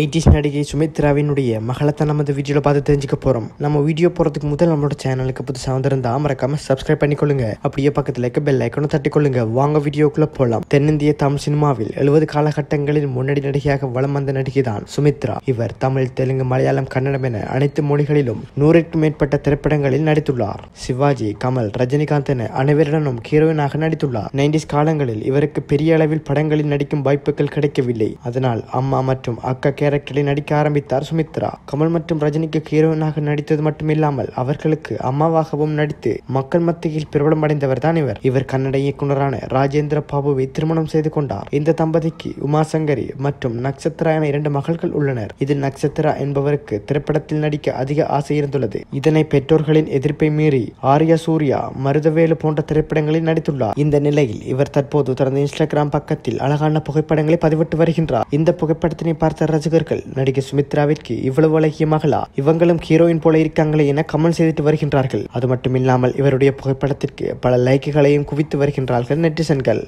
eighties நடிகை சுமித்ராவினுடைய மகளத்தை நமது நம்ம இந்த வீடியோவில் பார்த்து தெரிஞ்சுக்க போகிறோம் நம்ம வீடியோ போகிறதுக்கு முதல் நம்மளோட சேனலுக்கு புதுசாக வந்திருந்தா மறக்காம சப்ஸ்கிரைப் பண்ணிக்கொள்ளுங்க அப்படியே பக்கத்தில் இருக்க பெல் ஐக்கனும் தட்டிக்கொள்ளுங்க வாங்க வீடியோக்குள்ளே போகலாம் தென்னிந்திய தமிழ் சினிமாவில் எழுபது காலகட்டங்களில் முன்னணி நடிகையாக வளம் வந்த நடிகை தான் சுமித்ரா இவர் தமிழ் தெலுங்கு மலையாளம் கன்னடம் என அனைத்து மொழிகளிலும் நூறுக்கும் மேற்பட்ட திரைப்படங்களில் நடித்துள்ளார் சிவாஜி கமல் ரஜினிகாந்த் என அனைவருடனும் ஹீரோயினாக நடித்துள்ளார் நைன்டிஸ் காலங்களில் இவருக்கு பெரிய அளவில் படங்களில் நடிக்கும் வாய்ப்புகள் கிடைக்கவில்லை அதனால் அம்மா மற்றும் அக்கா கேரக்டரில் நடிக்க ஆரம்பித்தார் சுமித்ரா கமல் மற்றும் ரஜினிக்கு ஹீரோயினாக நடித்தது மட்டுமில்லாமல் அவர்களுக்கு அம்மாவாகவும் நடித்து மக்கள் மத்தியில் பிரபலம் அடைந்தவர் தான் இவர் இவர் கன்னட இயக்குநரான ராஜேந்திர பாபுவை திருமணம் செய்து கொண்டார் இந்த தம்பதிக்கு உமா சங்கரி மற்றும் நக்சத்ரா என இரண்டு மகள்கள் உள்ளனர் இதில் நட்சத்திரா என்பவருக்கு திரைப்படத்தில் நடிக்க அதிக ஆசை இருந்துள்ளது இதனை பெற்றோர்களின் எதிர்ப்பை மீறி ஆர்யா சூர்யா மருதவேலு போன்ற திரைப்படங்களில் நடித்துள்ளார் இந்த நிலையில் இவர் தற்போது தனது இன்ஸ்டாகிராம் பக்கத்தில் அழகான புகைப்படங்களை பதிவிட்டு வருகின்றார் இந்த புகைப்படத்தினை பார்த்த ரஜினி ரசிகர்கள் நடிகை சுமித்ராவிற்கு இவ்வளவு அழகிய மகளா இவங்களும் ஹீரோயின் போல இருக்காங்களே என கமெண்ட் செய்துட்டு வருகின்றார்கள் அது மட்டுமில்லாமல் இவருடைய புகைப்படத்திற்கு பல லைக்குகளையும் குவித்து வருகின்றார்கள் நெட்டிசன்கள்